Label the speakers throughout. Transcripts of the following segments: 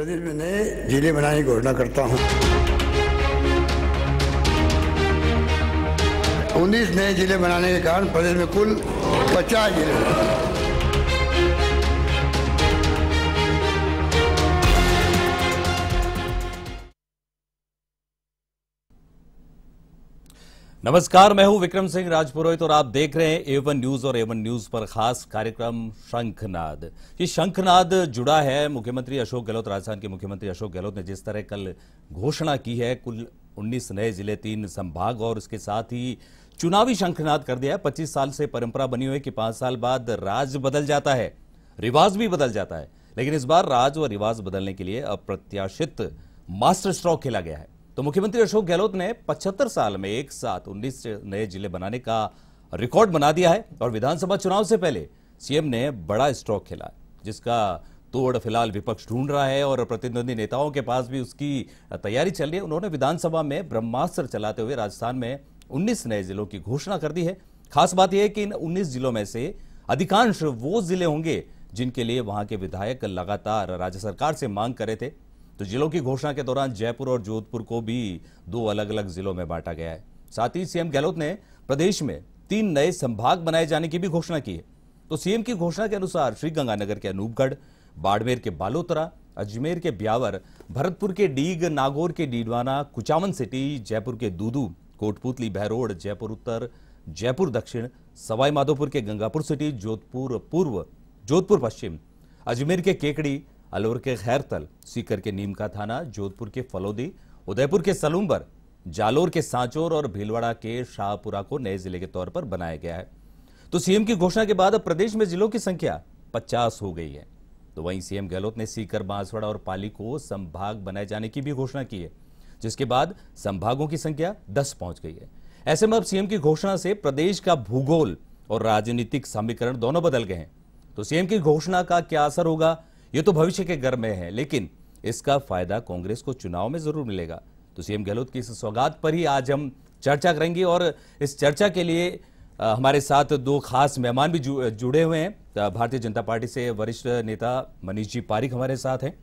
Speaker 1: प्रदेश में नए जिले बनाने की घोषणा करता हूँ उन्नीस नए जिले बनाने के कारण प्रदेश में कुल पचास जिले
Speaker 2: नमस्कार मैं हूं विक्रम सिंह राजपुरोहित और आप देख रहे हैं एवन न्यूज और एवन न्यूज पर खास कार्यक्रम शंखनाद ये शंखनाद जुड़ा है मुख्यमंत्री अशोक गहलोत राजस्थान के मुख्यमंत्री अशोक गहलोत ने जिस तरह कल घोषणा की है कुल 19 नए जिले तीन संभाग और उसके साथ ही चुनावी शंखनाद कर दिया है पच्चीस साल से परंपरा बनी हुई कि पांच साल बाद राज बदल जाता है रिवाज भी बदल जाता है लेकिन इस बार राज व रिवाज बदलने के लिए अप्रत्याशित मास्टर स्ट्रॉक खेला गया है तो मुख्यमंत्री अशोक गहलोत ने 75 साल में एक साथ 19 नए जिले बनाने का रिकॉर्ड बना दिया है और विधानसभा चुनाव से पहले सीएम ने बड़ा स्ट्रोक खेला जिसका तोड़ फिलहाल विपक्ष ढूंढ रहा है और प्रतिद्वंदी नेताओं के पास भी उसकी तैयारी चल रही है उन्होंने विधानसभा में ब्रह्मास्त्र चलाते हुए राजस्थान में उन्नीस नए जिलों की घोषणा कर दी है खास बात यह है कि इन उन्नीस जिलों में से अधिकांश वो जिले होंगे जिनके लिए वहां के विधायक लगातार राज्य सरकार से मांग करे थे तो जिलों की घोषणा के दौरान जयपुर और जोधपुर को भी दो अलग अलग जिलों में बांटा गया है साथ ही सीएम गहलोत ने प्रदेश में तीन नए संभाग बनाए जाने की भी घोषणा की है तो सीएम की घोषणा के अनुसार श्रीगंगानगर के अनूपगढ़ बाड़मेर के बालोतरा अजमेर के ब्यावर भरतपुर के डीग नागौर के डीडवाना कुचावन सिटी जयपुर के दूदू कोटपुतली बहरोड जयपुर उत्तर जयपुर दक्षिण सवाईमाधोपुर के गंगापुर सिटी जोधपुर पूर्व जोधपुर पश्चिम अजमेर के केकड़ी अलवर के खैरतल सीकर के नीमका थाना जोधपुर के फलोदी उदयपुर के सलूम्बर जालोर के सांचोर और भीलवाड़ा के शाहपुरा को नए जिले के तौर पर बनाया गया है तो सीएम की घोषणा के बाद अब प्रदेश में जिलों की संख्या 50 हो गई है तो वहीं सीएम गहलोत ने सीकर बांसवाड़ा और पाली को संभाग बनाए जाने की भी घोषणा की है जिसके बाद संभागों की संख्या 10 पहुंच गई है ऐसे में अब सीएम की घोषणा से प्रदेश का भूगोल और राजनीतिक समीकरण दोनों बदल गए हैं तो सीएम की घोषणा का क्या असर होगा ये तो भविष्य के घर में है लेकिन इसका फायदा कांग्रेस को चुनाव में जरूर मिलेगा तो सीएम गहलोत की इस सौगात पर ही आज हम चर्चा करेंगे और इस चर्चा के लिए हमारे साथ दो खास मेहमान भी जुड़े हुए हैं भारतीय जनता पार्टी से वरिष्ठ नेता मनीष जी पारिक हमारे साथ हैं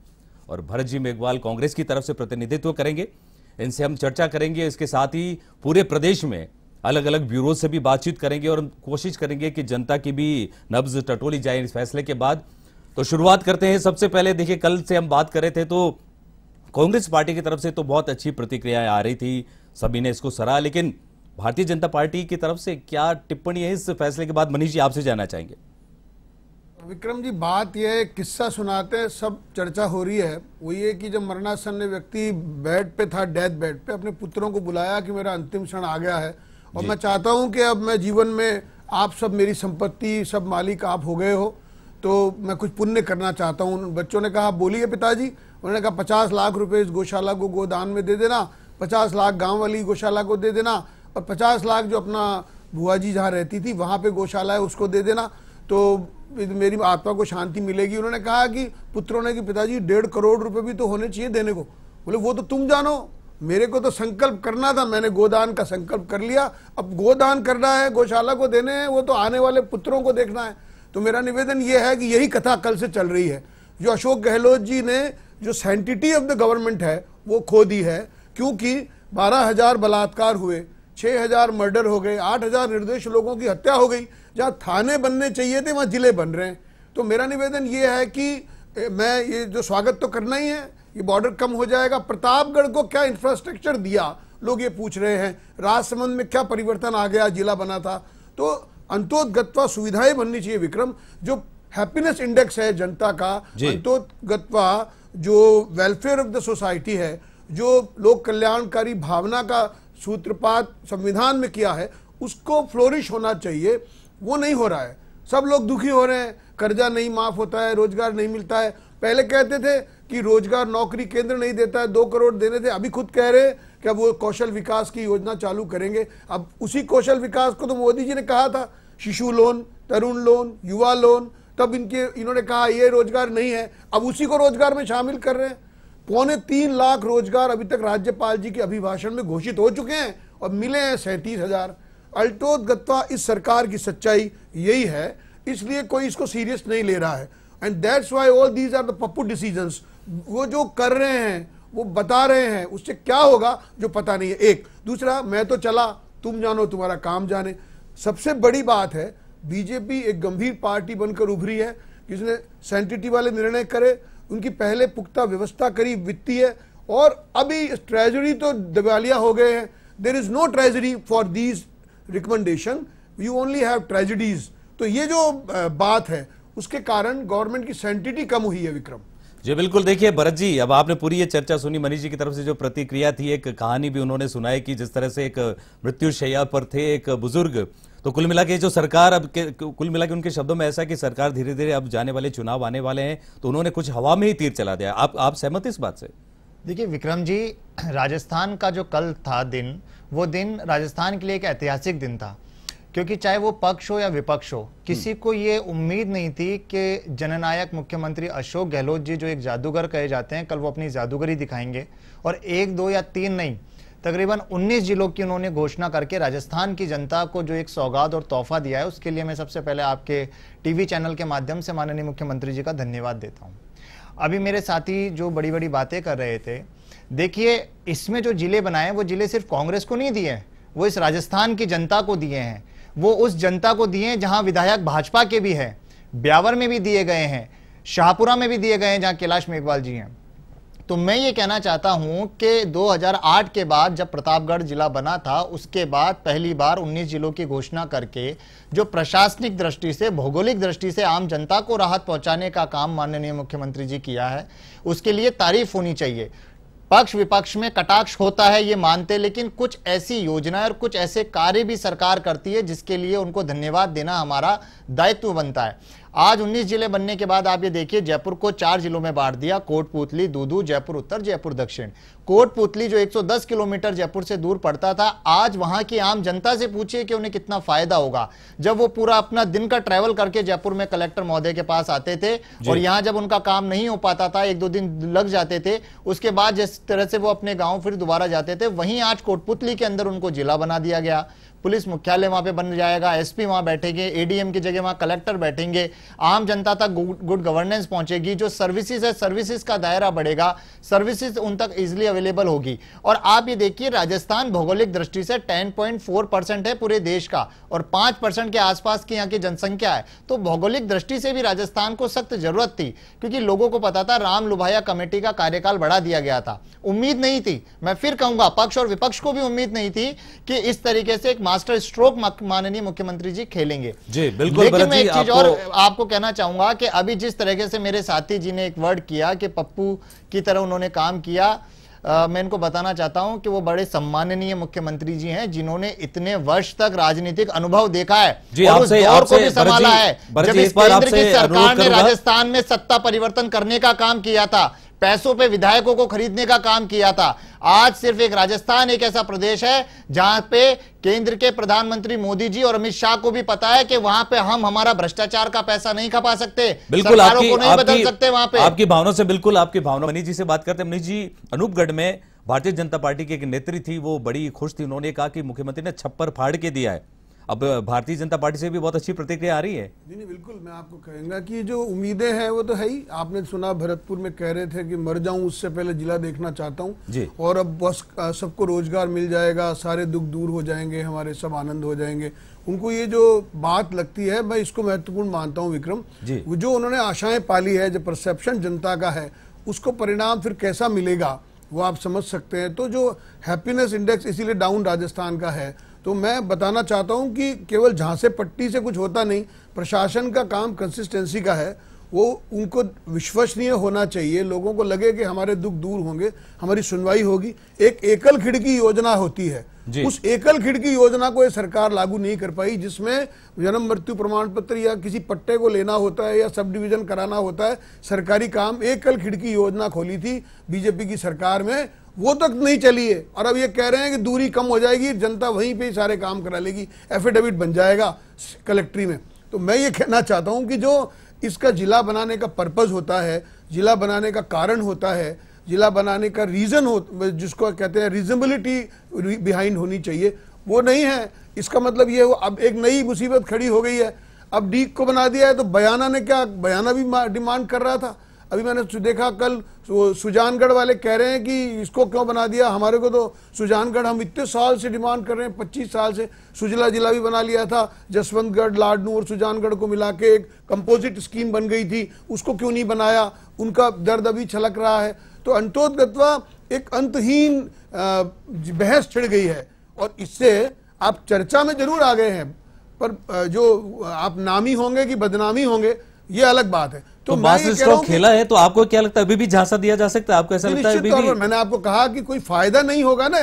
Speaker 2: और भरत जी मेघवाल कांग्रेस की तरफ से प्रतिनिधित्व करेंगे इनसे हम चर्चा करेंगे इसके साथ ही पूरे प्रदेश में अलग अलग ब्यूरो से भी बातचीत करेंगे और कोशिश करेंगे कि जनता की भी नब्ज टटोली जाए इस फैसले के बाद तो शुरुआत करते हैं सबसे पहले देखिए कल से हम बात कर रहे थे तो कांग्रेस पार्टी की तरफ से तो बहुत अच्छी प्रतिक्रियाएं आ रही थी सभी ने इसको सराहा लेकिन भारतीय जनता पार्टी की तरफ से क्या टिप्पणी है इस फैसले के बाद मनीष जी आपसे जानना चाहेंगे
Speaker 1: विक्रम जी बात यह है किस्सा सुनाते हैं सब चर्चा हो रही है वो ये कि जब मरणासन ने व्यक्ति बेड पे था डेथ बेड पे अपने पुत्रों को बुलाया कि मेरा अंतिम क्षण आ गया है और मैं चाहता हूं कि अब मैं जीवन में आप सब मेरी संपत्ति सब मालिक आप हो गए हो तो मैं कुछ पुण्य करना चाहता हूँ उन बच्चों ने कहा बोलिए पिताजी उन्होंने कहा पचास लाख रुपए इस गौशाला को गोदान में दे देना पचास लाख गांव वाली गौशाला को दे देना और पचास लाख जो अपना बुआ जी जहाँ रहती थी वहाँ पे गौशाला है उसको दे देना तो मेरी आत्मा को शांति मिलेगी उन्होंने कहा कि पुत्रों ने कि पिताजी डेढ़ करोड़ रुपये भी तो होने चाहिए देने को बोले वो तो तुम जानो मेरे को तो संकल्प करना था मैंने गोदान का संकल्प कर लिया अब गोदान करना है गौशाला को देने हैं वो तो आने वाले पुत्रों को देखना है तो मेरा निवेदन ये है कि यही कथा कल से चल रही है जो अशोक गहलोत जी ने जो सेंटिटी ऑफ द गवर्नमेंट है वो खो दी है क्योंकि 12000 बलात्कार हुए 6000 मर्डर हो गए 8000 निर्दोष लोगों की हत्या हो गई जहाँ थाने बनने चाहिए थे वहाँ जिले बन रहे हैं तो मेरा निवेदन ये है कि मैं ये जो स्वागत तो करना ही है ये बॉर्डर कम हो जाएगा प्रतापगढ़ को क्या इंफ्रास्ट्रक्चर दिया लोग ये पूछ रहे हैं राजसमंद में क्या परिवर्तन आ गया जिला बना था तो अंतोदगत्वा सुविधाएं बननी चाहिए विक्रम जो हैप्पीनेस इंडेक्स है जनता का अंतोदगत्वा जो वेलफेयर ऑफ द सोसाइटी है जो लोक कल्याणकारी भावना का सूत्रपात संविधान में किया है उसको फ्लोरिश होना चाहिए वो नहीं हो रहा है सब लोग दुखी हो रहे हैं कर्जा नहीं माफ होता है रोजगार नहीं मिलता है पहले कहते थे कि रोजगार नौकरी केंद्र नहीं देता है दो करोड़ देने थे अभी खुद कह रहे हैं कि अब वो कौशल विकास की योजना चालू करेंगे अब उसी कौशल विकास को तो मोदी जी ने कहा था Shishu loan Tarun loan Yuva loan तब इनके इन्होंने कहा ये रोजगार नहीं है अब उसी को रोजगार में शामिल कर रहे हैं पौने तीन लाख रोजगार अभी तक राज्यपाल जी के अभिभाषण में घोषित हो चुके हैं और मिले हैं सैंतीस हजार गत्वा इस सरकार की सच्चाई यही है इसलिए कोई इसको सीरियस नहीं ले रहा है and that's why all these are the Pappu decision वो जो कर रहे हैं वो बता रहे हैं उससे क्या होगा जो पता नहीं है एक दूसरा मैं तो चला तुम जानो तुम्हारा काम जाने सबसे बड़ी बात है बीजेपी एक गंभीर पार्टी बनकर उभरी है जिसने सेंटिटी वाले निर्णय करे उनकी पहले पुख्ता व्यवस्था करी वित्तीय और अभी ट्रेजरी तो दिवालिया हो गए हैं there is no treasury for these recommendation you only have tragedies तो ये जो बात है उसके कारण गवर्नमेंट की सेंटिटी कम हुई है विक्रम
Speaker 2: जी बिल्कुल देखिए भरत जी अब आपने पूरी ये चर्चा सुनी मनीष जी की तरफ से जो प्रतिक्रिया थी एक कहानी भी उन्होंने सुनाई कि जिस तरह से एक मृत्युशैया पर थे एक बुजुर्ग तो कुल मिला के जो सरकार अब के कुल मिला के उनके शब्दों में ऐसा है कि सरकार धीरे धीरे अब जाने वाले चुनाव आने वाले हैं तो उन्होंने कुछ हवा में ही तीर चला दिया आप आप
Speaker 3: सहमत इस बात से देखिए विक्रम जी राजस्थान का जो कल था दिन वो दिन राजस्थान के लिए एक ऐतिहासिक दिन था क्योंकि चाहे वो पक्ष हो या विपक्ष हो किसी हम्म। को ये उम्मीद नहीं थी कि जननायक मुख्यमंत्री अशोक गहलोत जी जो एक जादूगर कहे जाते हैं कल वो अपनी जादूगरी दिखाएंगे और एक दो या तीन नहीं तकरीबन 19 जिलों की उन्होंने घोषणा करके राजस्थान की जनता को जो एक सौगात और तोहफा दिया है उसके लिए मैं सबसे पहले आपके टीवी चैनल के माध्यम से माननीय मुख्यमंत्री जी का धन्यवाद देता हूँ अभी मेरे साथी जो बड़ी बड़ी बातें कर रहे थे देखिए इसमें जो जिले बनाए वो जिले सिर्फ कांग्रेस को नहीं दिए वो इस राजस्थान की जनता को दिए हैं वो उस जनता को दिए जहां विधायक भाजपा के भी हैं ब्यावर में भी दिए गए हैं शाहपुरा में भी दिए गए हैं जहां कैलाश मेघवाल जी हैं तो मैं ये कहना चाहता हूं कि 2008 के बाद जब प्रतापगढ़ जिला बना था उसके बाद पहली बार 19 जिलों की घोषणा करके जो प्रशासनिक दृष्टि से भौगोलिक दृष्टि से आम जनता को राहत पहुंचाने का काम माननीय मुख्यमंत्री जी किया है उसके लिए तारीफ होनी चाहिए पक्ष विपक्ष में कटाक्ष होता है ये मानते लेकिन कुछ ऐसी योजनाएं और कुछ ऐसे कार्य भी सरकार करती है जिसके लिए उनको धन्यवाद देना हमारा दायित्व बनता है आज 19 जिले बनने के बाद आप ये देखिए जयपुर को चार जिलों में बांट दिया कोटपुतली दूदू जयपुर उत्तर जयपुर दक्षिण कोटपुतली जो 110 किलोमीटर जयपुर से दूर पड़ता था आज वहां की आम जनता से पूछिए कि उन्हें कितना फायदा होगा जब वो पूरा अपना दिन का ट्रैवल करके जयपुर में कलेक्टर महोदय के पास आते थे और यहाँ जब उनका काम नहीं हो पाता था एक दो दिन लग जाते थे उसके बाद जिस तरह से वो अपने गाँव फिर दोबारा जाते थे वहीं आज कोटपुतली के अंदर उनको जिला बना दिया गया पुलिस मुख्यालय वहां पे बन जाएगा एसपी वहां बैठेंगे एडीएम की जगह वहां कलेक्टर बैठेंगे आम जनता तक गुड गवर्नेंस पहुंचेगी जो सर्विसेज है सर्विसेज का दायरा बढ़ेगा सर्विसेज उन तक इजिली अवेलेबल होगी और आप ये देखिए राजस्थान भौगोलिक दृष्टि से टेन है पूरे देश का और पांच के आसपास की यहाँ की जनसंख्या है तो भौगोलिक दृष्टि से भी राजस्थान को सख्त जरूरत थी क्योंकि लोगों को पता था राम लुभाया कमेटी का कार्यकाल बढ़ा दिया गया था उम्मीद नहीं थी मैं फिर कहूंगा पक्ष और विपक्ष को भी उम्मीद नहीं थी कि इस तरीके से एक मास्टर स्ट्रोक माननीय मुख्यमंत्री जी खेलेंगे
Speaker 2: जी बिल्कुल लेकिन मैं एक चीज और
Speaker 3: आपको कहना चाहूंगा कि अभी जिस तरीके से मेरे साथी जी ने एक वर्ड किया कि पप्पू की तरह उन्होंने काम किया आ, मैं इनको बताना चाहता हूं कि वो बड़े सम्माननीय मुख्यमंत्री जी हैं जिन्होंने इतने वर्ष तक राजनीतिक अनुभव देखा है जी, और उस से, दौर को भी संभाला है जब इस केंद्र की सरकार ने राजस्थान में सत्ता परिवर्तन करने का काम किया था पैसों पे विधायकों को खरीदने का काम किया था आज सिर्फ एक राजस्थान एक ऐसा प्रदेश है जहां पे केंद्र के प्रधानमंत्री मोदी जी और अमित शाह को भी पता है कि वहां पे हम हमारा भ्रष्टाचार का पैसा नहीं खपा सकते बिल्कुल आपकी, को नहीं आपकी, बदल सकते वहां पे आपकी
Speaker 2: भावना से बिल्कुल आपकी भावना मनीष जी से बात करते मनीष जी अनूपगढ़ में भारतीय जनता पार्टी की एक नेत्री थी वो बड़ी खुश थी उन्होंने कहा कि मुख्यमंत्री ने छप्पर फाड़ के दिया है अब भारतीय जनता पार्टी से भी बहुत अच्छी प्रतिक्रिया आ रही है नहीं
Speaker 1: बिल्कुल मैं आपको कहूंगा कि जो उम्मीदें हैं वो तो है ही आपने सुना भरतपुर में कह रहे थे कि मर जाऊं उससे पहले जिला देखना चाहता हूँ और अब बस सबको रोजगार मिल जाएगा सारे दुख दूर हो जाएंगे हमारे सब आनंद हो जाएंगे उनको ये जो बात लगती है मैं इसको महत्वपूर्ण मानता हूँ विक्रम वो जो उन्होंने आशाएं पाली है जो परसेप्शन जनता का है उसको परिणाम फिर कैसा मिलेगा वो आप समझ सकते हैं तो जो हैप्पीनेस इंडेक्स इसीलिए डाउन राजस्थान का है तो मैं बताना चाहता हूं कि केवल झांसे पट्टी से कुछ होता नहीं प्रशासन का काम कंसिस्टेंसी का है वो उनको विश्वसनीय होना चाहिए लोगों को लगे कि हमारे दुख दूर होंगे हमारी सुनवाई होगी एक एकल खिड़की योजना होती है उस एकल खिड़की योजना को ये सरकार लागू नहीं कर पाई जिसमें जन्म मृत्यु प्रमाण पत्र या किसी पट्टे को लेना होता है या सब डिविजन कराना होता है सरकारी काम एकल खिड़की योजना खोली थी बीजेपी की सरकार में वो तक नहीं चली है और अब ये कह रहे हैं कि दूरी कम हो जाएगी जनता वहीं पे ही सारे काम करा लेगी एफिडेविट बन जाएगा कलेक्ट्री में तो मैं ये कहना चाहता हूँ कि जो इसका ज़िला बनाने का पर्पज़ होता है ज़िला बनाने का कारण होता है ज़िला बनाने का रीज़न हो जिसको कहते हैं रीजनबिलिटी बिहाइंड होनी चाहिए वो नहीं है इसका मतलब ये अब एक नई मुसीबत खड़ी हो गई है अब डीक को बना दिया है तो बयाना ने क्या बयाना भी डिमांड कर रहा था अभी मैंने देखा कल सुजानगढ़ वाले कह रहे हैं कि इसको क्यों बना दिया हमारे को तो सुजानगढ़ हम इतने साल से डिमांड कर रहे हैं पच्चीस साल से सुजला जिला भी बना लिया था जसवंतगढ़ लाडनू और सुजानगढ़ को मिला के एक कंपोजिट स्कीम बन गई थी उसको क्यों नहीं बनाया उनका दर्द अभी छलक रहा है तो अंतोदगत्वा एक अंतहीन बहस छिड़ गई है और इससे आप चर्चा में जरूर आ गए हैं पर जो आप नामी होंगे कि बदनामी होंगे ये अलग बात है तो, तो स्टॉक खेला
Speaker 2: है तो आपको क्या लगता है अभी भी झांसा दिया जा सकता है आपको ऐसा लगता है अभी भी मैंने
Speaker 1: आपको कहा कि कोई फायदा नहीं होगा ना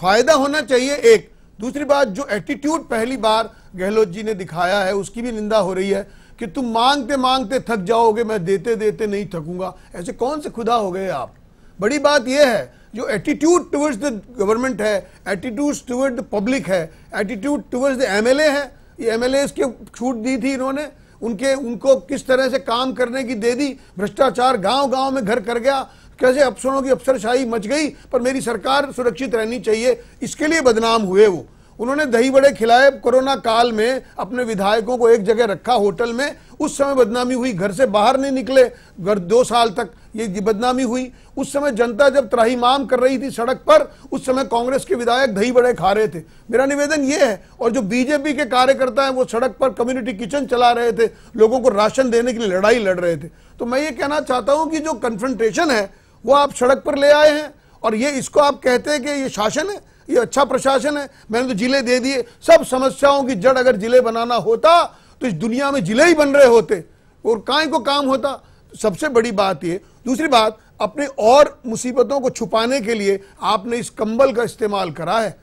Speaker 1: फायदा होना चाहिए एक दूसरी बात जो एटीट्यूड पहली बार गहलोत जी ने दिखाया है उसकी भी निंदा हो रही है कि तुम मांगते मांगते थक जाओगे मैं देते देते नहीं थकूंगा ऐसे कौन से खुदा हो गए आप बड़ी बात यह है जो एटीट्यूड टुवर्ड्स द गवर्नमेंट है एटीट्यूड टूवर्ड द पब्लिक है एटीट्यूड टुवर्ड्स द एमएलए है ये एमएलए इसके छूट दी थी इन्होंने उनके उनको किस तरह से काम करने की दे दी भ्रष्टाचार गांव गांव में घर कर गया कैसे अफसरों की अफसरशाही मच गई पर मेरी सरकार सुरक्षित रहनी चाहिए इसके लिए बदनाम हुए वो उन्होंने दही बड़े खिलाए कोरोना काल में अपने विधायकों को एक जगह रखा होटल में उस समय बदनामी हुई घर से बाहर नहीं निकले घर दो साल तक ये बदनामी हुई उस समय जनता जब त्राहीमाम कर रही थी सड़क पर उस समय कांग्रेस के विधायक दही बड़े खा रहे थे मेरा निवेदन ये है और जो बीजेपी के कार्यकर्ता हैं वो सड़क पर कम्युनिटी किचन चला रहे थे लोगों को राशन देने के लिए लड़ाई लड़ रहे थे तो मैं ये कहना चाहता हूँ कि जो कन्फ्रंटेशन है वो आप सड़क पर ले आए हैं और ये इसको आप कहते हैं कि ये शासन है ये अच्छा प्रशासन है मैंने तो जिले दे दिए सब समस्याओं की जड़ अगर जिले बनाना होता तो इस दुनिया में जिले ही बन रहे होते और काय को काम होता तो सबसे बड़ी बात ये दूसरी बात अपने और मुसीबतों को छुपाने के लिए आपने इस कंबल का इस्तेमाल करा है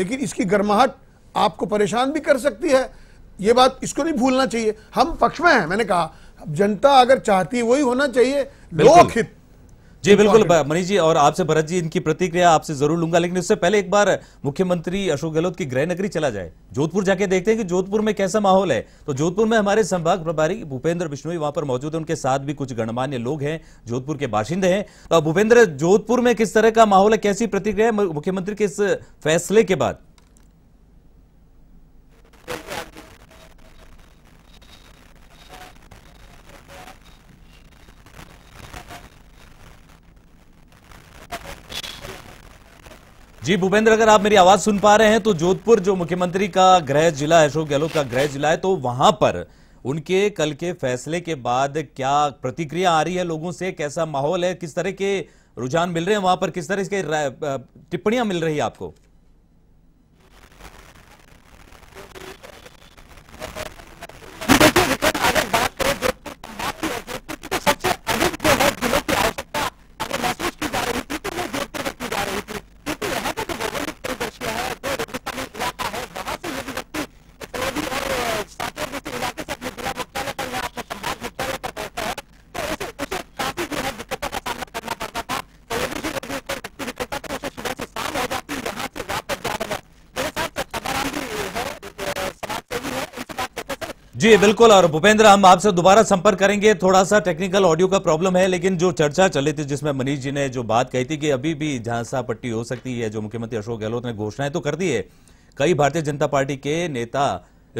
Speaker 1: लेकिन इसकी गर्माहट आपको परेशान भी कर सकती है ये बात इसको नहीं भूलना चाहिए हम पक्ष में हैं मैंने कहा जनता अगर चाहती है वही होना चाहिए लोकहित जी बिल्कुल
Speaker 2: मनीष जी और आपसे भरत जी इनकी प्रतिक्रिया आपसे जरूर लूंगा लेकिन उससे पहले एक बार मुख्यमंत्री अशोक गहलोत की गृह नगरी चला जाए जोधपुर जाके देखते हैं कि जोधपुर में कैसा माहौल है तो जोधपुर में हमारे संभाग प्रभारी भूपेंद्र बिश्नोई वहां पर मौजूद है उनके साथ भी कुछ गणमान्य लोग हैं जोधपुर के बाशिंदे हैं तो भूपेंद्र जोधपुर में किस तरह का माहौल है कैसी प्रतिक्रिया है मुख्यमंत्री के इस फैसले के बाद जी भूपेंद्र अगर आप मेरी आवाज सुन पा रहे हैं तो जोधपुर जो मुख्यमंत्री का गृह जिला है अशोक गहलोत का गृह जिला है तो वहां पर उनके कल के फैसले के बाद क्या प्रतिक्रिया आ रही है लोगों से कैसा माहौल है किस तरह के रुझान मिल रहे हैं वहां पर किस तरह के टिप्पणियां मिल रही है आपको जी बिल्कुल और भूपेंद्र हम आपसे दोबारा संपर्क करेंगे थोड़ा सा टेक्निकल ऑडियो का प्रॉब्लम है लेकिन जो चर्चा चली थी जिसमें मनीष जी ने जो बात कही थी कि अभी भी झांसा पट्टी हो सकती है जो मुख्यमंत्री अशोक गहलोत ने घोषणाएं तो कर दी है कई भारतीय जनता पार्टी के नेता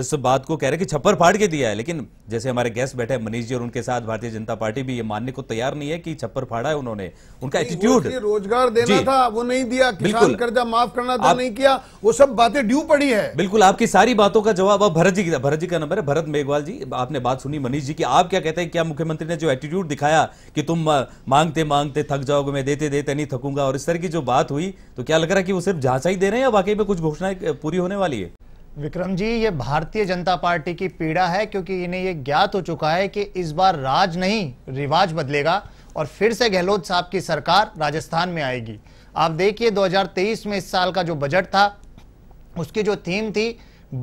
Speaker 2: इस बात को कह रहे कि छप्पर फाड़ के दिया है लेकिन जैसे हमारे गेस्ट बैठे मनीष जी और उनके साथ भारतीय जनता पार्टी भी ये मानने को तैयार नहीं है कि छप्पर फाड़ा है उन्होंने उनका एटीट्यूड
Speaker 1: रोजगार देना था वो नहीं दिया बिल्कुल कर्जा माफ करना था नहीं किया वो सब बातें ड्यू पड़ी है
Speaker 2: बिल्कुल आपकी सारी बातों का जवाब अब भरत जी भरत जी का नंबर है भरत मेघवाल जी आपने बात सुनी मनीष जी की आप क्या कहते हैं क्या मुख्यमंत्री ने जो एटीट्यूड दिखाया कि तुम मांगते मांगते थक जाओगे मैं देते देते नहीं थकूंगा और इस तरह की जो बात हुई तो क्या लग रहा है कि वो सिर्फ झांसा ही दे रहे हैं या वाकई में कुछ घोषणाएं पूरी होने
Speaker 3: वाली है विक्रम जी ये भारतीय जनता पार्टी की पीड़ा है क्योंकि इन्हें ये ज्ञात हो चुका है कि इस बार राज नहीं रिवाज बदलेगा और फिर से गहलोत साहब की सरकार राजस्थान में आएगी आप देखिए 2023 में इस साल का जो बजट था उसकी जो थीम थी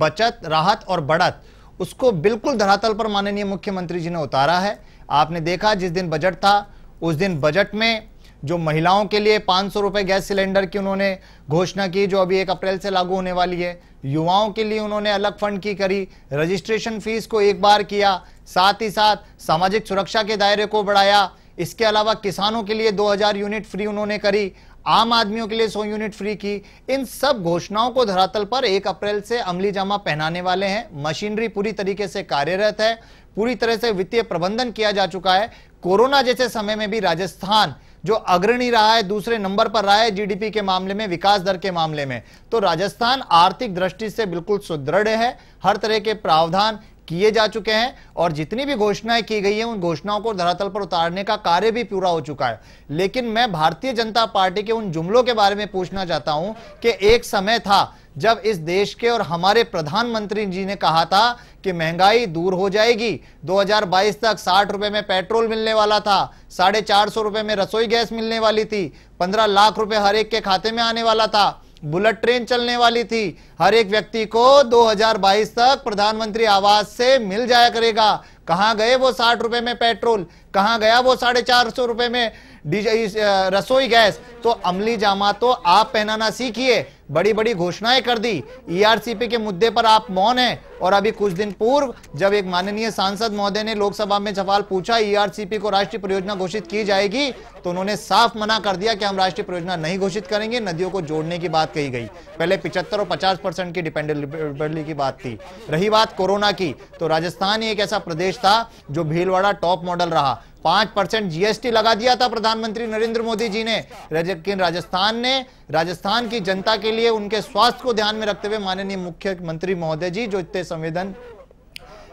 Speaker 3: बचत राहत और बढ़त उसको बिल्कुल धरातल पर माननीय मुख्यमंत्री जी ने उतारा है आपने देखा जिस दिन बजट था उस दिन बजट में जो महिलाओं के लिए पाँच सौ रुपए गैस सिलेंडर की उन्होंने घोषणा की जो अभी एक अप्रैल से लागू होने वाली है युवाओं के लिए उन्होंने अलग फंड की करी रजिस्ट्रेशन फीस को एक बार किया साथ ही साथ सामाजिक सुरक्षा के दायरे को बढ़ाया इसके अलावा किसानों के लिए 2000 यूनिट फ्री उन्होंने करी आम आदमियों के लिए 100 यूनिट फ्री की इन सब घोषणाओं को धरातल पर 1 अप्रैल से अमली जामा पहनाने वाले हैं मशीनरी पूरी तरीके से कार्यरत है पूरी तरह से वित्तीय प्रबंधन किया जा चुका है कोरोना जैसे समय में भी राजस्थान जो अग्रणी रहा है दूसरे नंबर पर रहा है जीडीपी के मामले में विकास दर के मामले में तो राजस्थान आर्थिक दृष्टि से बिल्कुल सुदृढ़ है हर तरह के प्रावधान किए जा चुके हैं और जितनी भी घोषणाएं की गई हैं उन घोषणाओं को धरातल पर उतारने का कार्य भी पूरा हो चुका है लेकिन मैं भारतीय जनता पार्टी के उन जुमलों के बारे में पूछना चाहता हूं कि एक समय था जब इस देश के और हमारे प्रधानमंत्री जी ने कहा था कि महंगाई दूर हो जाएगी 2022 तक साठ रुपए में पेट्रोल मिलने वाला था साढ़े चार सौ रुपए में रसोई गैस मिलने वाली थी पंद्रह लाख रुपए हर एक के खाते में आने वाला था बुलेट ट्रेन चलने वाली थी हर एक व्यक्ति को 2022 तक प्रधानमंत्री आवास से मिल जाया करेगा कहां गए वो साठ रुपए में पेट्रोल कहां गया वो साढ़े चार सौ रुपए में रसोई गैस तो अमली जामा तो आप पहनाना सीखिए बड़ी बड़ी घोषणाएं कर दी ईआरसीपी e के मुद्दे पर आप मौन है और अभी कुछ दिन पूर्व जब एक माननीय सांसद महोदय ने लोकसभा में सवाल पूछा ईआरसीपी e को राष्ट्रीय परियोजना घोषित की जाएगी तो उन्होंने साफ मना कर दिया कि हम राष्ट्रीय परियोजना नहीं घोषित करेंगे नदियों को जोड़ने की बात कही गई पहले पिछहत्तर और पचास परसेंट की डिपेंडेबिलिटी की बात थी रही बात कोरोना की तो राजस्थान एक ऐसा प्रदेश था जो भीलवाड़ा टॉप मॉडल रहा पांच परसेंट जीएसटी लगा दिया था प्रधानमंत्री नरेंद्र मोदी जी ने लेकिन राजस्थान ने राजस्थान की जनता के लिए उनके स्वास्थ्य को ध्यान में रखते हुए माननीय मुख्यमंत्री महोदय जी जो इतने संवेदन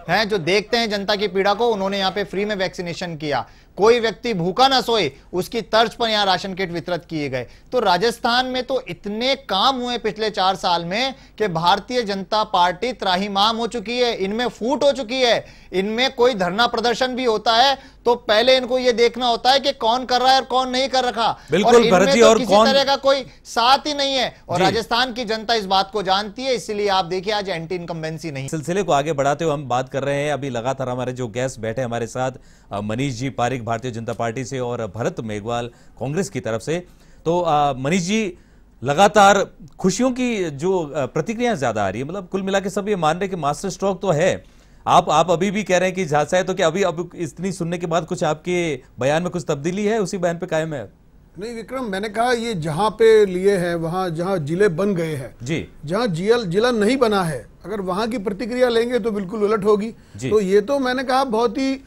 Speaker 3: हैं जो देखते हैं जनता की पीड़ा को उन्होंने यहाँ पे फ्री में वैक्सीनेशन किया कोई व्यक्ति भूखा ना सोए उसकी तर्ज पर यहां राशन किट वितरित किए गए तो राजस्थान में तो इतने काम हुए पिछले चार साल में कि भारतीय जनता पार्टी माम हो चुकी है इनमें फूट हो चुकी है इनमें कोई धरना प्रदर्शन भी होता है तो पहले इनको यह देखना होता है कि कौन कर रहा है और कौन नहीं कर रखा बिल्कुल और, तो और किसी कौन... तरह का कोई साथ ही नहीं है और राजस्थान की जनता इस बात को जानती है इसीलिए आप देखिए आज एंटी इनकम्बेंसी नहीं
Speaker 2: सिलसिले को आगे बढ़ाते हुए हम बात कर रहे हैं अभी लगातार हमारे जो गेस्ट बैठे हमारे साथ मनीष जी पारिक मलिक भारतीय जनता पार्टी से और भरत मेघवाल कांग्रेस की तरफ से तो मनीष जी लगातार खुशियों की जो प्रतिक्रिया ज्यादा आ रही है मतलब कुल मिला सब ये मान रहे कि मास्टर स्ट्रोक तो है आप आप अभी भी कह रहे हैं कि झांसा है तो क्या अभी अब इतनी सुनने के बाद कुछ आपके बयान में कुछ तब्दीली है उसी बयान पे कायम है
Speaker 1: नहीं विक्रम मैंने कहा ये जहाँ पे लिए हैं वहाँ जहाँ जिले बन गए हैं जी जहाँ जियल जिला नहीं बना है अगर वहाँ की प्रतिक्रिया लेंगे तो बिल्कुल उलट होगी तो ये तो मैंने कहा बहुत ही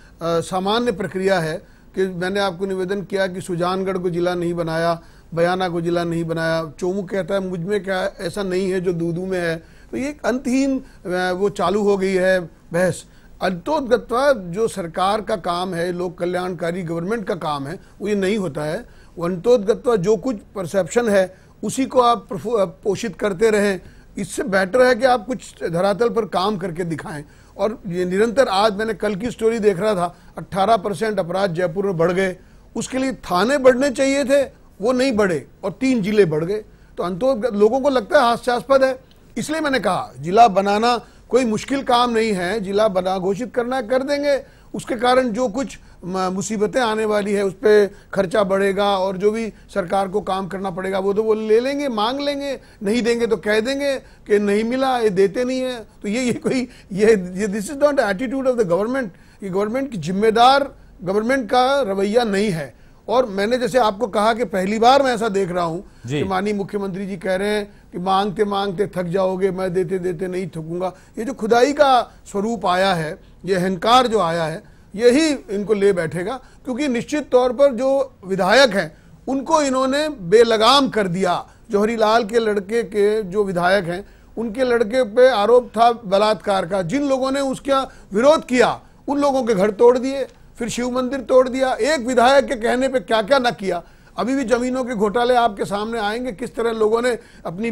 Speaker 1: सामान्य प्रक्रिया है कि मैंने आपको निवेदन किया कि सुजानगढ़ को जिला नहीं बनाया बयाना को जिला नहीं बनाया चोमू कहता है मुझ में क्या ऐसा नहीं है जो दूदू में है तो ये अंतहीन वो चालू हो गई है बहस अंतोदत्वा जो सरकार का काम है लोक कल्याणकारी गवर्नमेंट का काम है वो ये नहीं होता है वनतोदगत्वा जो कुछ परसेप्शन है उसी को आप पोषित करते रहें इससे बेटर है कि आप कुछ धरातल पर काम करके दिखाएं और ये निरंतर आज मैंने कल की स्टोरी देख रहा था 18 परसेंट अपराध जयपुर में बढ़ गए उसके लिए थाने बढ़ने चाहिए थे वो नहीं बढ़े और तीन जिले बढ़ गए तो अंतोदगत लोगों को लगता है हास्यास्पद है इसलिए मैंने कहा जिला बनाना कोई मुश्किल काम नहीं है जिला बना घोषित करना कर देंगे उसके कारण जो कुछ मुसीबतें आने वाली है उस पर खर्चा बढ़ेगा और जो भी सरकार को काम करना पड़ेगा वो तो वो ले लेंगे मांग लेंगे नहीं देंगे तो कह देंगे कि नहीं मिला ये देते नहीं है तो ये ये कोई ये, ये this is not attitude of the government ये गवर्नमेंट की जिम्मेदार गवर्नमेंट का रवैया नहीं है और मैंने जैसे आपको कहा कि पहली बार मैं ऐसा देख रहा हूँ कि माननीय मुख्यमंत्री जी कह रहे हैं कि मांगते मांगते थक जाओगे मैं देते देते नहीं थकूंगा ये जो खुदाई का स्वरूप आया है ये अहंकार जो आया है यही इनको ले बैठेगा क्योंकि निश्चित तौर पर जो विधायक हैं उनको इन्होंने बेलगाम कर दिया जौहरी लाल के लड़के के जो विधायक हैं उनके लड़के पे आरोप था बलात्कार का जिन लोगों ने उसका विरोध किया उन लोगों के घर तोड़ दिए फिर शिव मंदिर तोड़ दिया एक विधायक के कहने पे क्या क्या ना किया अभी भी जमीनों के घोटाले आपके सामने आएंगे किस तरह लोगों ने अपनी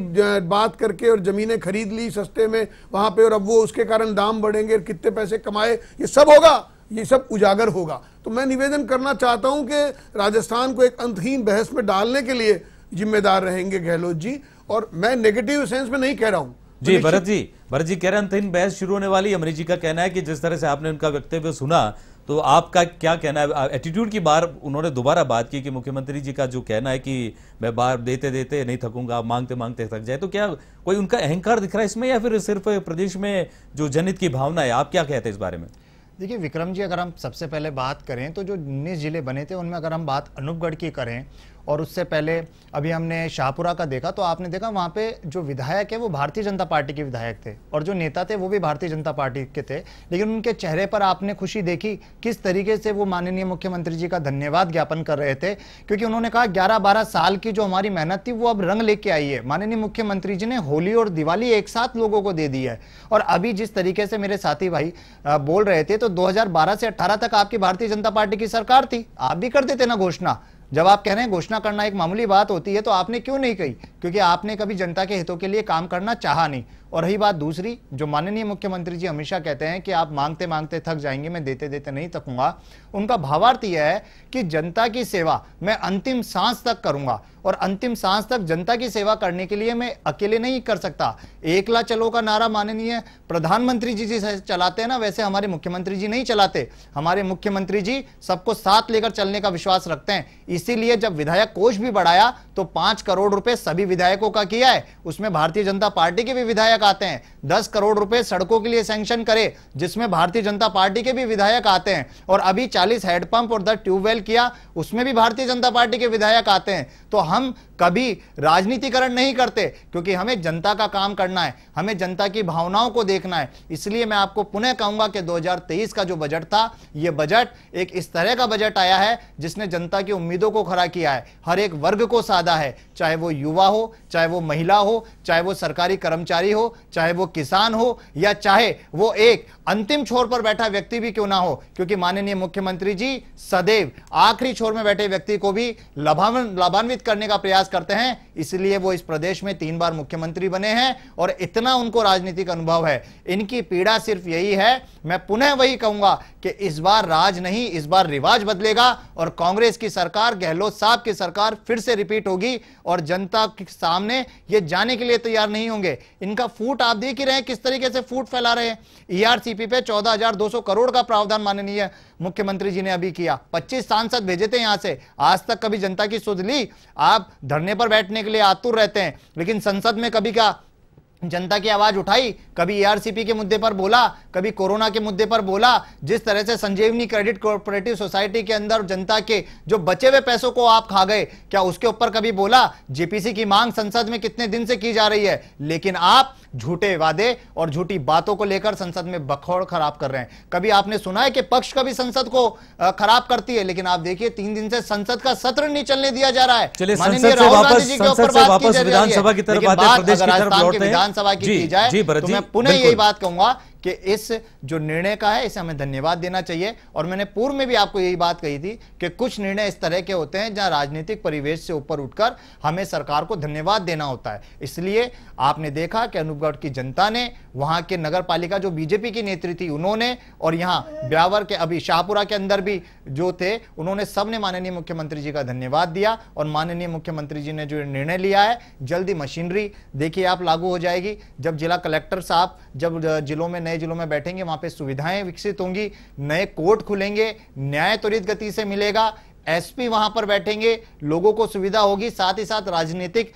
Speaker 1: बात करके और ज़मीनें खरीद ली सस्ते में वहाँ पे और अब वो उसके कारण दाम बढ़ेंगे कितने पैसे कमाए ये सब होगा ये सब उजागर होगा तो मैं निवेदन करना चाहता हूं कि राजस्थान को एक अंतहीन बहस में डालने के लिए जिम्मेदार रहेंगे गहलोत जी और मैं नेगेटिव सेंस में नहीं कह रहा हूं जी तो भरत जी
Speaker 2: भरत जी कह रहे अंतहीन बहस शुरू होने वाली अमरीश जी का कहना है कि जिस तरह से आपने उनका वक्तव्य सुना तो आपका क्या कहना है एटीट्यूड की बार उन्होंने दोबारा बात की कि मुख्यमंत्री जी का जो कहना है कि मैं बार देते देते नहीं थकूंगा मांगते मांगते थक जाए तो क्या कोई उनका अहंकार दिख रहा है इसमें या फिर सिर्फ प्रदेश में जो जनित की भावना है आप क्या कहते हैं इस बारे में
Speaker 3: देखिए विक्रम जी अगर हम सबसे पहले बात करें तो जो उन्नीस ज़िले बने थे उनमें अगर हम बात अनूपगढ़ की करें और उससे पहले अभी हमने शाहपुरा का देखा तो आपने देखा वहाँ पे जो विधायक है वो भारतीय जनता पार्टी के विधायक थे और जो नेता थे वो भी भारतीय जनता पार्टी के थे लेकिन उनके चेहरे पर आपने खुशी देखी किस तरीके से वो माननीय मुख्यमंत्री जी का धन्यवाद ज्ञापन कर रहे थे क्योंकि उन्होंने कहा ग्यारह बारह साल की जो हमारी मेहनत थी वो अब रंग लेके आई है माननीय मुख्यमंत्री जी ने होली और दिवाली एक साथ लोगों को दे दी है और अभी जिस तरीके से मेरे साथी भाई बोल रहे थे तो दो से अट्ठारह तक आपकी भारतीय जनता पार्टी की सरकार थी आप भी कर देते ना घोषणा जब आप कह रहे हैं घोषणा करना एक मामूली बात होती है तो आपने क्यों नहीं कही क्योंकि आपने कभी जनता के हितों के लिए काम करना चाहा नहीं और रही बात दूसरी जो माननीय मुख्यमंत्री जी हमेशा कहते हैं कि आप मांगते मांगते थक जाएंगे मैं देते देते नहीं थकूंगा उनका भावार्थ यह है कि जनता की सेवा मैं अंतिम सांस तक करूंगा और अंतिम सांस तक जनता की सेवा करने के लिए मैं अकेले नहीं कर सकता एकला चलो का नारा माननीय प्रधानमंत्री जी जैसे चलाते हैं ना वैसे हमारे मुख्यमंत्री जी नहीं चलाते हमारे मुख्यमंत्री जी सबको साथ लेकर चलने का विश्वास रखते हैं इसीलिए जब विधायक कोष भी बढ़ाया तो पांच करोड़ रुपए सभी विधायकों का किया है उसमें भारतीय जनता पार्टी के भी विधायक आते हैं दस करोड़ रुपए सड़कों के लिए सैंक्शन करे जिसमें भारतीय जनता पार्टी के भी विधायक आते हैं और अभी चालीस हेडपंप और दस ट्यूबवेल किया उसमें भी भारतीय जनता पार्टी के विधायक आते हैं तो हम कभी राजनीतिकरण नहीं करते क्योंकि हमें जनता का काम करना है हमें जनता की भावनाओं को देखना है इसलिए मैं आपको पुनः कहूंगा कि 2023 का जो बजट था यह बजट एक इस तरह का बजट आया है जिसने जनता की उम्मीदों को खड़ा किया है हर एक वर्ग को साधा है चाहे वो युवा हो चाहे वो महिला हो चाहे वो सरकारी कर्मचारी हो चाहे वो किसान हो या चाहे वो एक अंतिम छोर पर बैठा व्यक्ति भी क्यों ना हो क्योंकि माननीय मुख्यमंत्री जी सदैव आखिरी छोर में बैठे व्यक्ति को भी लाभान्वित करने का प्रयास करते हैं इसलिए वो इस प्रदेश में तीन बार मुख्यमंत्री बने हैं और इतना उनको राजनीतिक अनुभव है इनकी पीड़ा सिर्फ यही है मैं पुनः वही कहूंगा कि इस बार राज नहीं इस बार रिवाज बदलेगा और कांग्रेस की सरकार गहलोत साहब की सरकार फिर से रिपीट होगी और जनता के सामने ये जाने के लिए तैयार नहीं होंगे इनका फूट आप देख ही रहे किस तरीके से फूट फैला रहे हैं ईआरसीपी e पे चौदह करोड़ का प्रावधान माननीय मुख्यमंत्री जी ने अभी किया 25 सांसद भेजे थे यहां से आज तक कभी जनता की सुध ली आप धरने पर बैठने के लिए आतुर रहते हैं लेकिन संसद में कभी क्या जनता की आवाज उठाई कभी एआरसीपी के मुद्दे पर बोला कभी कोरोना के मुद्दे पर बोला जिस तरह से संजीवनी क्रेडिट कोऑपरेटिव सोसाइटी के अंदर जनता के जो बचे हुए पैसों को आप खा गए क्या उसके ऊपर कभी बोला जेपीसी की मांग संसद में कितने दिन से की जा रही है लेकिन आप झूठे वादे और झूठी बातों को लेकर संसद में बखौड़ खराब कर रहे हैं कभी आपने सुना है कि पक्ष कभी संसद को खराब करती है लेकिन आप देखिए तीन दिन से संसद का सत्र नहीं चलने दिया जा रहा है बात की है विधानसभा की की जाए तो मैं पुनः यही बात कहूंगा कि इस जो निर्णय का है इसे हमें धन्यवाद देना चाहिए और मैंने पूर्व में भी आपको यही बात कही थी कि कुछ निर्णय इस तरह के होते हैं जहां राजनीतिक परिवेश से ऊपर उठकर हमें सरकार को धन्यवाद देना होता है इसलिए आपने देखा कि अनूपगढ़ की जनता ने वहां के नगर जो बीजेपी की नेत्री थी उन्होंने और यहाँ ब्यावर के अभी शाहपुरा के अंदर भी जो थे उन्होंने सबने माननीय मुख्यमंत्री जी का धन्यवाद दिया और माननीय मुख्यमंत्री जी ने जो निर्णय लिया है जल्दी मशीनरी देखिए आप लागू हो जाएगी जब जिला कलेक्टर साहब जब जिलों में नए जिलों में बैठेंगे वहां पे सुविधाएं विकसित होंगी नए कोर्ट खुलेंगे न्याय त्वरित गति से मिलेगा एसपी वहां पर बैठेंगे लोगों को सुविधा होगी साथ ही साथ राजनीतिक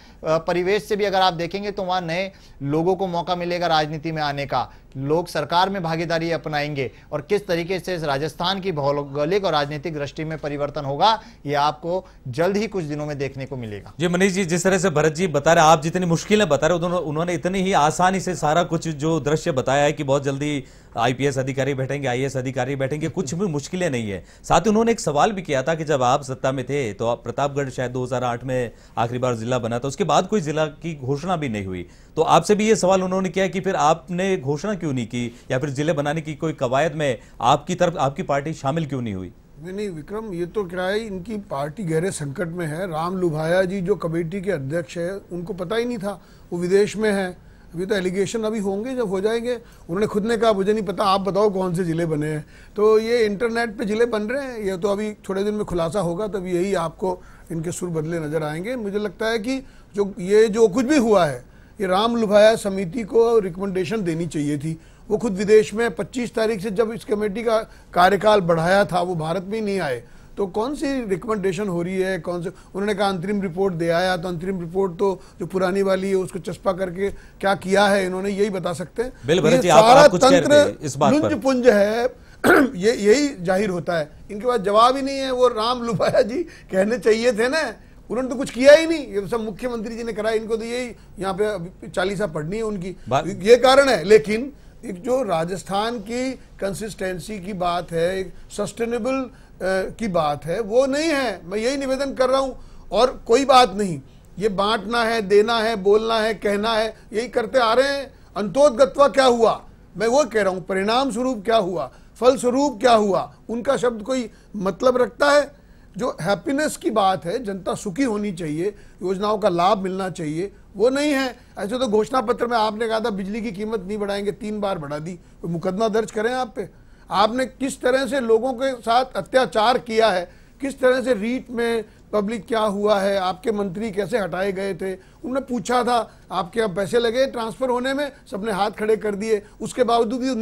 Speaker 3: परिवेश से भी अगर आप देखेंगे तो वहां नए लोगों को मौका मिलेगा राजनीति में आने का लोग सरकार में भागीदारी अपनाएंगे और किस तरीके से राजस्थान की भौगोलिक और राजनीतिक दृष्टि में परिवर्तन होगा ये आपको जल्द ही कुछ दिनों में देखने को मिलेगा
Speaker 2: जी मनीष जी जिस तरह से भरत जी बता रहे आप जितनी मुश्किलें बता रहे उन्होंने इतनी ही आसानी से सारा कुछ जो दृश्य बताया है कि बहुत जल्दी आईपीएस अधिकारी बैठेंगे आईएएस अधिकारी बैठेंगे कुछ भी मुश्किलें नहीं है साथ ही उन्होंने एक सवाल भी किया था कि जब आप सत्ता में थे तो आप प्रतापगढ़ शायद 2008 में आखिरी बार जिला बना था उसके बाद कोई जिला की घोषणा भी नहीं हुई तो आपसे भी ये सवाल उन्होंने किया कि फिर आपने घोषणा क्यों नहीं की या फिर जिले बनाने की कोई कवायद में आपकी तरफ आपकी पार्टी शामिल क्यों नहीं हुई
Speaker 1: नहीं नहीं विक्रम ये तो क्या है इनकी पार्टी गहरे संकट में है राम लुभाया जी जो कमेटी के अध्यक्ष है उनको पता ही नहीं था वो विदेश में है अभी तो एलिगेशन अभी होंगे जब हो जाएंगे उन्होंने खुद ने कहा मुझे नहीं पता आप बताओ कौन से ज़िले बने हैं तो ये इंटरनेट पे ज़िले बन रहे हैं ये तो अभी थोड़े दिन में खुलासा होगा तब यही आपको इनके सुर बदले नज़र आएंगे मुझे लगता है कि जो ये जो कुछ भी हुआ है ये राम लुभाया समिति को रिकमेंडेशन देनी चाहिए थी वो खुद विदेश में पच्चीस तारीख से जब इस कमेटी का कार्यकाल बढ़ाया था वो भारत में नहीं आए तो कौन सी रिकमेंडेशन हो रही है कौन से उन्होंने कहा अंतरिम रिपोर्ट दे आया तो अंतरिम रिपोर्ट तो जो पुरानी वाली है उसको चस्पा करके क्या किया है इन्होंने यही बता सकते हैं सारा तंत्र पुंज पुंज है ये यही जाहिर होता है इनके पास जवाब ही नहीं है वो राम लुभाया जी कहने चाहिए थे ना उन्होंने तो कुछ किया ही नहीं ये सब मुख्यमंत्री जी ने कराया इनको तो यही यहाँ पे चालीसा पढ़नी है उनकी ये कारण है लेकिन एक जो राजस्थान की कंसिस्टेंसी की बात है एक सस्टेनेबल की बात है वो नहीं है मैं यही निवेदन कर रहा हूँ और कोई बात नहीं ये बांटना है देना है बोलना है कहना है यही करते आ रहे हैं अंतोदगत्वा क्या हुआ मैं वो कह रहा हूँ परिणाम स्वरूप क्या हुआ फल स्वरूप क्या हुआ उनका शब्द कोई मतलब रखता है जो हैप्पीनेस की बात है जनता सुखी होनी चाहिए योजनाओं का लाभ मिलना चाहिए वो नहीं है ऐसे तो घोषणा पत्र में आपने कहा था बिजली की कीमत नहीं बढ़ाएंगे तीन बार बढ़ा दी कोई मुकदमा दर्ज करें आप पे आपने किस तरह से लोगों के साथ अत्याचार किया है किस तरह से रीट में पब्लिक क्या हुआ है आपके मंत्री कैसे हटाए गए थे उन्होंने पूछा था आपके अब पैसे लगे ट्रांसफर होने में सबने हाथ खड़े कर दिए उसके बावजूद भी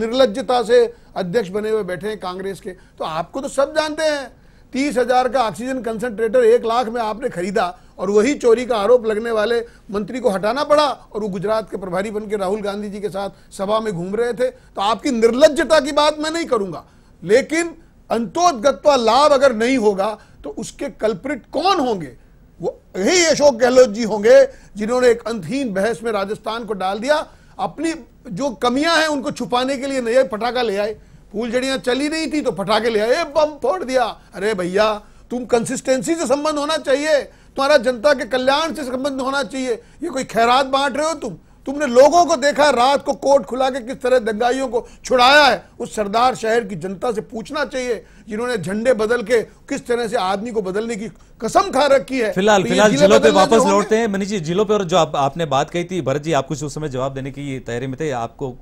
Speaker 1: निर्लजता से अध्यक्ष बने हुए बैठे हैं कांग्रेस के तो आपको तो सब जानते हैं तीस हजार का ऑक्सीजन कंसनट्रेटर एक लाख में आपने खरीदा और वही चोरी का आरोप लगने वाले मंत्री को हटाना पड़ा और वो गुजरात के प्रभारी बनकर राहुल गांधी जी के साथ सभा में घूम रहे थे तो आपकी निर्लजता की बात मैं नहीं करूंगा लेकिन अंतोदगत्व लाभ अगर नहीं होगा तो उसके कल्प्रिट कौन होंगे वो यही अशोक गहलोत जी होंगे जिन्होंने एक अंतहीन बहस में राजस्थान को डाल दिया अपनी जो कमियां हैं उनको छुपाने के लिए नए पटाखा ले आए फूलझड़ियां चली नहीं थी तो पटाखे ले आए बम फोड़ दिया अरे भैया तुम कंसिस्टेंसी से संबंध होना चाहिए तुम्हारा जनता के कल्याण से संबंध होना चाहिए ये कोई खैरात बांट रहे हो तुम तुमने लोगों को देखा रात को कोर्ट खुला के किस तरह दंगाइयों को छुड़ाया है उस सरदार शहर की जनता से पूछना चाहिए जिन्होंने झंडे बदल के किस तरह से आदमी को बदलने की कसम खा रखी है फिलहाल तो फिलहाल जिलों पे वापस लौटते
Speaker 2: हैं मनीष जी जिलों पे और जो आप, आपने बात कही थी भरत जी आप कुछ उस समय जवाब देने की तैयारी में थे आपको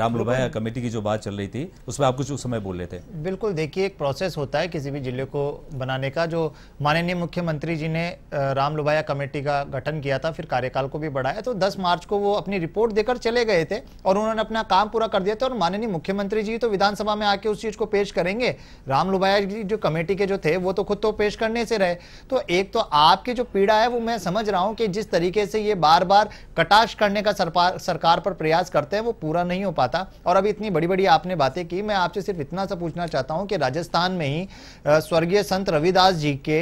Speaker 2: राम लोभाया कमेटी की जो बात चल रही थी उसमें आप कुछ उस समय बोल रहे थे
Speaker 3: बिल्कुल देखिए एक प्रोसेस होता है किसी भी जिले को बनाने का जो माननीय मुख्यमंत्री जी ने राम लोभाया कमेटी का गठन किया था फिर कार्यकाल को भी बढ़ाया तो दस मार्च को वो अपनी रिपोर्ट देकर चले गए थे और उन्होंने अपना काम पूरा कर दिया था और माननीय मुख्यमंत्री जी तो विधानसभा में आके उस चीज को पेश करेंगे राम लुबाया जी जो कमेटी के जो थे वो तो खुद तो पेश करने से रहे तो एक तो आपकी जो पीड़ा है वो मैं समझ रहा हूँ कि जिस तरीके से ये बार बार कटाश करने का सरकार पर प्रयास करते हैं वो पूरा नहीं हो पाता और अभी इतनी बड़ी बड़ी आपने बातें की मैं आपसे सिर्फ इतना सा पूछना चाहता हूँ कि राजस्थान में ही स्वर्गीय संत रविदास जी के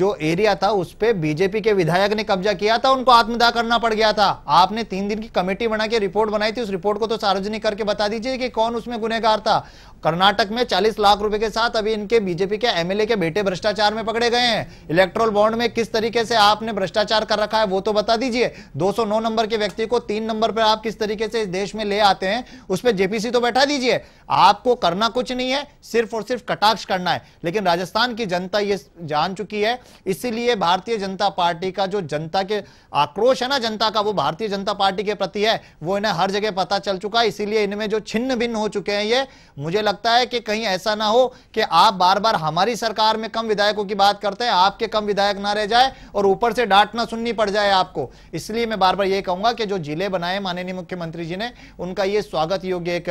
Speaker 3: जो एरिया था उस पर बीजेपी के विधायक ने कब्जा किया था उनको आत्मदाह करना पड़ गया था आपने तीन दिन की कमेटी बना के रिपोर्ट बनाई थी उस रिपोर्ट को तो सार्वजनिक करके बता दीजिए कि कौन उसमें गुनेगार था कर्नाटक में 40 लाख रुपए के साथ अभी इनके बीजेपी के एमएलए के बेटे भ्रष्टाचार में पकड़े गए हैं इलेक्ट्रोल बॉन्ड में किस तरीके से आपने भ्रष्टाचार कर रखा है वो तो बता दीजिए 209 नंबर के व्यक्ति को तीन नंबर पर आप किस तरीके से इस देश में ले आते हैं उस पर जेपीसी तो बैठा दीजिए आपको करना कुछ नहीं है सिर्फ और सिर्फ कटाक्ष करना है लेकिन राजस्थान की जनता ये जान चुकी है इसीलिए भारतीय जनता पार्टी का जो जनता के आक्रोश है ना जनता का वो भारतीय जनता पार्टी के प्रति है वो इन्हें हर जगह पता चल चुका है इसीलिए इनमें जो छिन्न भिन्न हो चुके हैं ये मुझे लगता है कि कहीं ऐसा ना हो कि आप बार बार हमारी सरकार में कम विधायकों की बात करते हैं आपके कम विधायक ना रह जाए और ऊपर से डांट ना सुननी पड़ जाए आपको इसलिए मैं बार बार ये कहूंगा कि जो जिले बनाए माननीय मुख्यमंत्री जी ने उनका ये स्वागत योग्य एक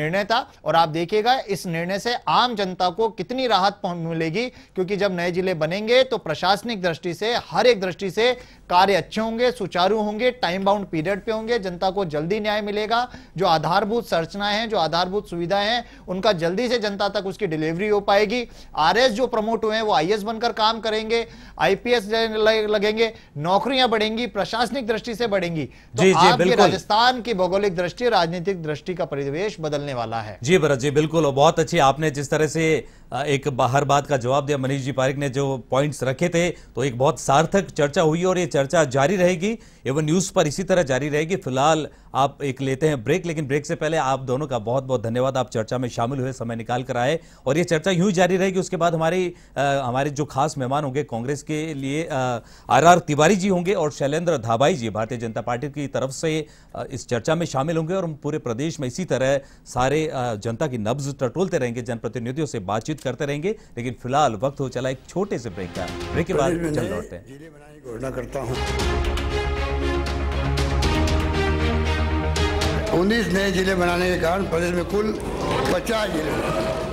Speaker 3: निर्णय था और आप देखिएगा इस निर्णय से आम जनता को कितनी राहत मिलेगी क्योंकि जब नए जिले बनेंगे तो प्रशासनिक दृष्टि से हर एक दृष्टि से कार्य अच्छे होंगे सुचारू होंगे टाइम बाउंड पीरियड पे होंगे जनता को जल्दी न्याय मिलेगा जो आधारभूत संरचनाएं हैं जो आधारभूत सुविधाएं हैं उनका जल्दी से जनता तक उसकी डिलीवरी हो पाएगी आरएस जो प्रमोट हुए हैं वो आईएएस बनकर काम करेंगे आईपीएस लगेंगे नौकरियां बढ़ेंगी प्रशासनिक दृष्टि से बढ़ेंगी तो जी, जी, राजस्थान की भौगोलिक दृष्टि राजनीतिक दृष्टि का परिवेश बदलने वाला है
Speaker 2: जी भरत जी बिल्कुल बहुत अच्छी आपने जिस तरह से एक बाहर बात का जवाब दिया मनीष जी पारिक ने जो पॉइंट्स रखे थे तो एक बहुत सार्थक चर्चा हुई और ये चर्चा जारी रहेगी एवं न्यूज़ पर इसी तरह जारी रहेगी फिलहाल आप एक लेते हैं ब्रेक लेकिन ब्रेक से पहले आप दोनों का बहुत बहुत धन्यवाद आप चर्चा में शामिल हुए समय निकाल कर आए और ये चर्चा यूं जारी रहेगी उसके बाद हमारी आ, हमारे जो खास मेहमान होंगे कांग्रेस के लिए आर आर तिवारी जी होंगे और शैलेंद्र धाबाई जी भारतीय जनता पार्टी की तरफ से इस चर्चा में शामिल होंगे और पूरे प्रदेश में इसी तरह सारे जनता की नब्ज टटोलते रहेंगे जनप्रतिनिधियों से बातचीत करते रहेंगे लेकिन फिलहाल वक्त हो चला एक छोटे से ब्रेक का ब्रेक के बाद चल लौटते हैं
Speaker 1: घोषणा करता हूँ उन्नीस नए जिले बनाने के कारण प्रदेश में कुल पचास जिले